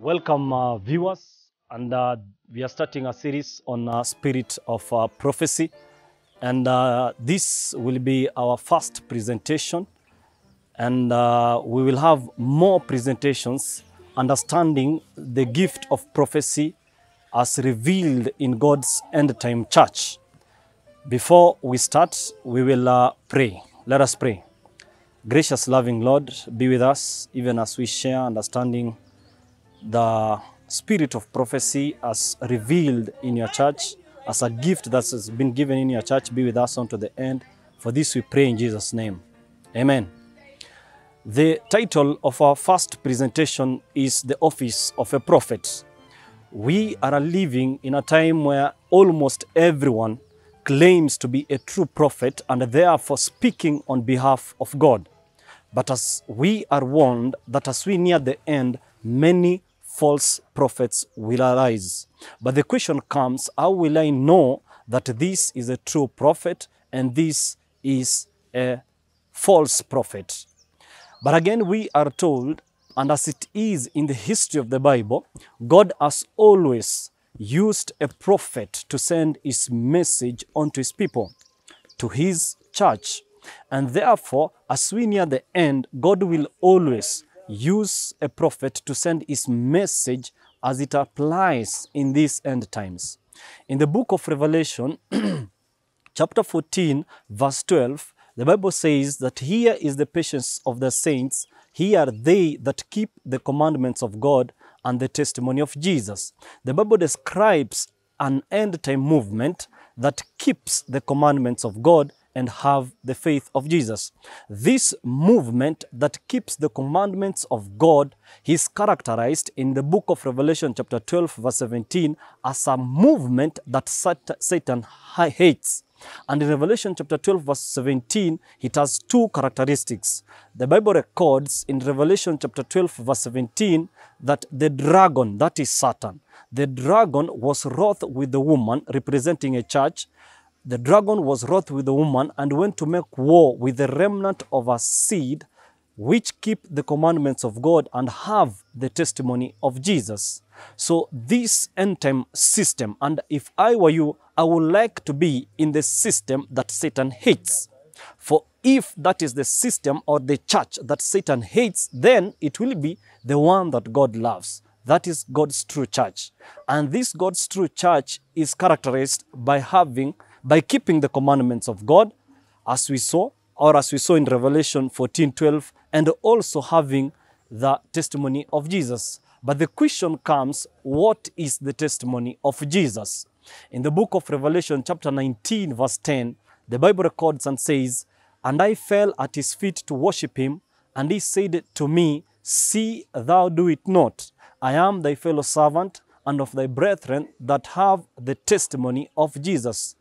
Welcome uh, viewers and uh, we are starting a series on uh, spirit of uh, prophecy and uh, this will be our first presentation and uh, we will have more presentations understanding the gift of prophecy as revealed in God's end time church. Before we start, we will pray. Let us pray. Gracious, loving Lord, be with us even as we share understanding the spirit of prophecy as revealed in your church, as a gift that has been given in your church, be with us unto the end. For this we pray in Jesus' name. Amen. The title of our first presentation is The Office of a Prophet. We are living in a time where almost everyone claims to be a true prophet and therefore speaking on behalf of God. But as we are warned that as we near the end, many false prophets will arise. But the question comes, how will I know that this is a true prophet and this is a false prophet? But again, we are told, and as it is in the history of the Bible, God has always used a prophet to send his message onto his people, to his church. And therefore, as we near the end, God will always use a prophet to send his message as it applies in these end times. In the book of Revelation, chapter 14, verse 12, the Bible says that here is the patience of the saints, here are they that keep the commandments of God and the testimony of Jesus. The Bible describes an end time movement that keeps the commandments of God and have the faith of Jesus. This movement that keeps the commandments of God is characterized in the book of Revelation chapter 12 verse 17 as a movement that Satan hates. And in Revelation chapter 12 verse 17, it has two characteristics. The Bible records in Revelation chapter 12 verse 17 that the dragon, that is Satan, the dragon was wroth with the woman representing a church the dragon was wroth with the woman and went to make war with the remnant of her seed, which keep the commandments of God and have the testimony of Jesus. So this end time system, and if I were you, I would like to be in the system that Satan hates. For if that is the system or the church that Satan hates, then it will be the one that God loves. That is God's true church. And this God's true church is characterized by having by keeping the commandments of God, as we saw, or as we saw in Revelation 14 12, and also having the testimony of Jesus. But the question comes what is the testimony of Jesus? In the book of Revelation, chapter 19, verse 10, the Bible records and says, And I fell at his feet to worship him, and he said to me, See thou do it not. I am thy fellow servant and of thy brethren that have the testimony of Jesus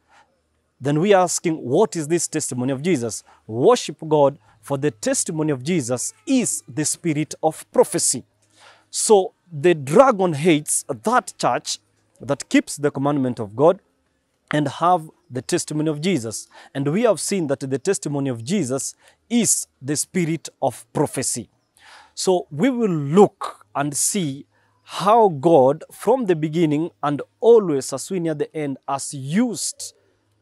then we are asking, what is this testimony of Jesus? Worship God, for the testimony of Jesus is the spirit of prophecy. So the dragon hates that church that keeps the commandment of God and have the testimony of Jesus. And we have seen that the testimony of Jesus is the spirit of prophecy. So we will look and see how God, from the beginning and always as we near the end, has used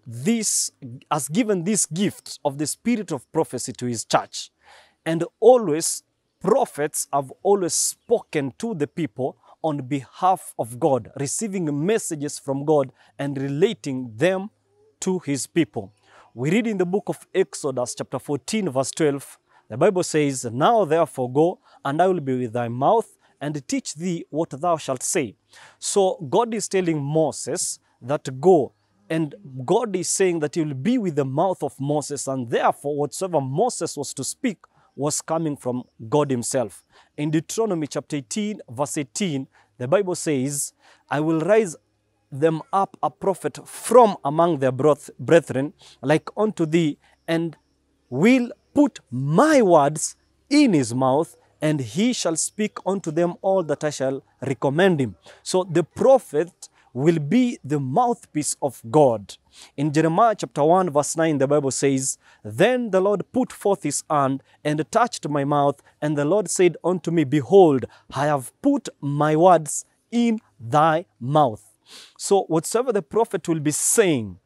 this, has given this gift of the spirit of prophecy to his church. And always, prophets have always spoken to the people on behalf of God, receiving messages from God and relating them to his people. We read in the book of Exodus, chapter 14, verse 12, the Bible says, Now therefore go, and I will be with thy mouth, and teach thee what thou shalt say. So God is telling Moses that go, and God is saying that he will be with the mouth of Moses, and therefore, whatsoever Moses was to speak was coming from God himself. In Deuteronomy chapter 18, verse 18, the Bible says, I will raise them up a prophet from among their brethren, like unto thee, and will put my words in his mouth, and he shall speak unto them all that I shall recommend him. So the prophet will be the mouthpiece of God. In Jeremiah chapter 1 verse 9 the Bible says, Then the Lord put forth his hand and touched my mouth and the Lord said unto me, Behold, I have put my words in thy mouth. So whatsoever the prophet will be saying,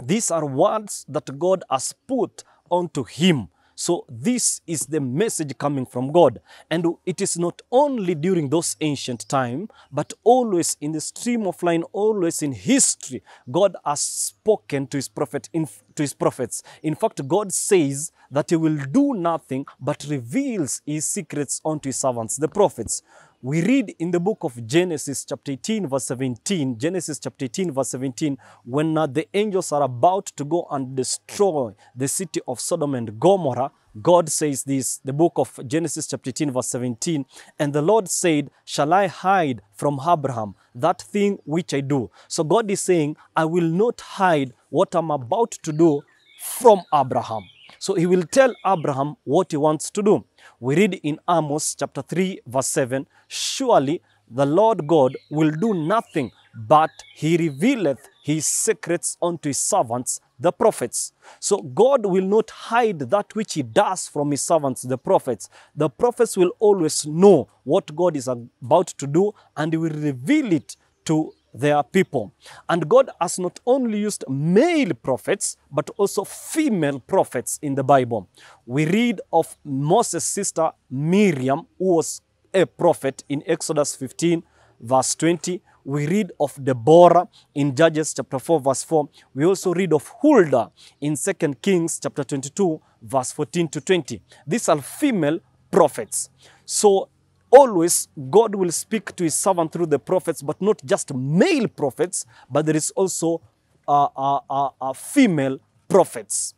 these are words that God has put onto him. So this is the message coming from God. And it is not only during those ancient time, but always in the stream of line, always in history, God has spoken to his prophet in, to his prophets. In fact, God says that he will do nothing but reveals his secrets unto his servants, the prophets. We read in the book of Genesis chapter 18 verse 17, Genesis chapter 18 verse 17, when the angels are about to go and destroy the city of Sodom and Gomorrah, God says this, the book of Genesis chapter 18 verse 17, and the Lord said, shall I hide from Abraham that thing which I do? So God is saying, I will not hide what I'm about to do from Abraham. So he will tell Abraham what he wants to do. We read in Amos chapter 3 verse 7, Surely the Lord God will do nothing, but he revealeth his secrets unto his servants, the prophets. So God will not hide that which he does from his servants, the prophets. The prophets will always know what God is about to do and he will reveal it to their people. And God has not only used male prophets, but also female prophets in the Bible. We read of Moses' sister Miriam, who was a prophet in Exodus 15, verse 20. We read of Deborah in Judges chapter 4, verse 4. We also read of Huldah in 2 Kings chapter 22, verse 14 to 20. These are female prophets. So always God will speak to his servant through the prophets, but not just male prophets, but there is also uh, uh, uh, uh, female prophets.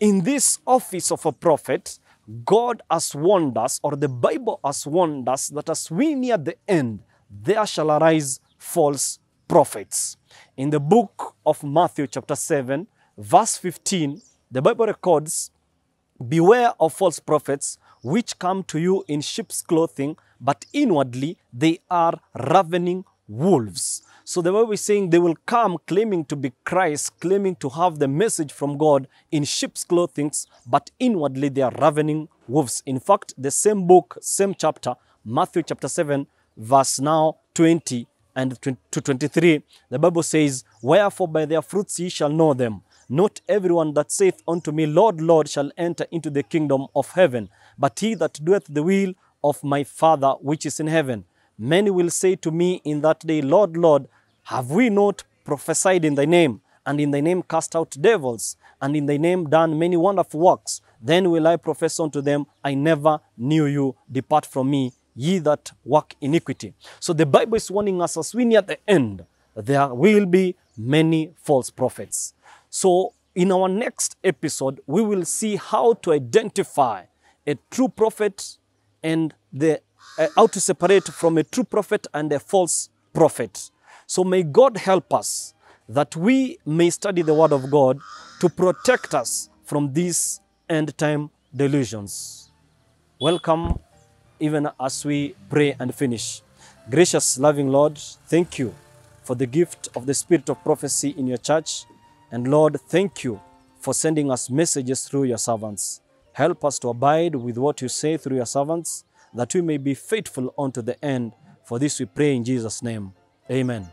In this office of a prophet, God has warned us, or the Bible has warned us, that as we near the end, there shall arise false prophets. In the book of Matthew, chapter 7, verse 15, the Bible records, Beware of false prophets, which come to you in sheep's clothing, but inwardly they are ravening wolves. So the way we're saying they will come claiming to be Christ, claiming to have the message from God in sheep's clothing, but inwardly they are ravening wolves. In fact, the same book, same chapter, Matthew chapter 7, verse now 20 and to 23, the Bible says, Wherefore by their fruits ye shall know them. Not everyone that saith unto me, Lord, Lord, shall enter into the kingdom of heaven, but he that doeth the will of my Father which is in heaven. Many will say to me in that day, Lord, Lord, have we not prophesied in thy name, and in thy name cast out devils, and in thy name done many wonderful works? Then will I profess unto them, I never knew you, depart from me, ye that work iniquity. So the Bible is warning us as we near the end, there will be many false prophets. So in our next episode, we will see how to identify a true prophet and the uh, how to separate from a true prophet and a false prophet. So may God help us that we may study the word of God to protect us from these end time delusions. Welcome even as we pray and finish. Gracious, loving Lord, thank you for the gift of the spirit of prophecy in your church. And Lord, thank you for sending us messages through your servants. Help us to abide with what you say through your servants, that we may be faithful unto the end. For this we pray in Jesus' name. Amen.